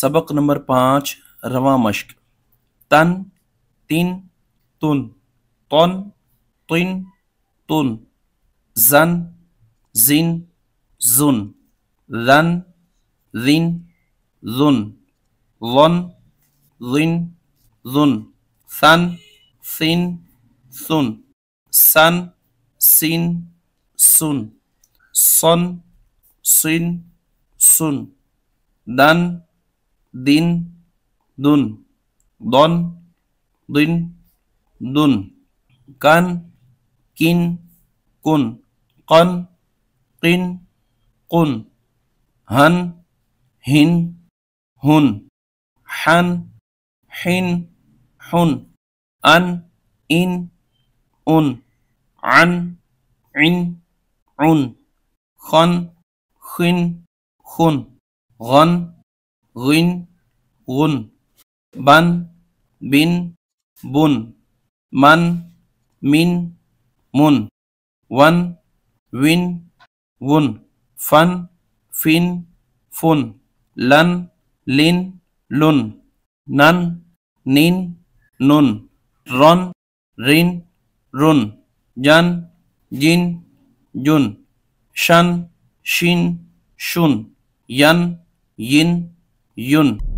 सबक नंबर पाँच रवा मश्क तन तीन तुन तन तुन तुन जन जिन जुन रन रिन जुन वन रिन जुन सन सिन सुन सन सिन सुन सन सिन सुन दन দিন দুন দন দিন দুন কান কিন কুন কন কিন কুন হন হিন হুন হান হিন হুন আন ইন উন عن عن عن خن خن خن غن Run, run. ban, bin, bun, man, min, mun, Wan, win, won, fun, fin, fun, lan, lin, lun, nan, nin, nun, ron, rin, run, jan, jin, jun, shan, shin, shun, yan, yin, युन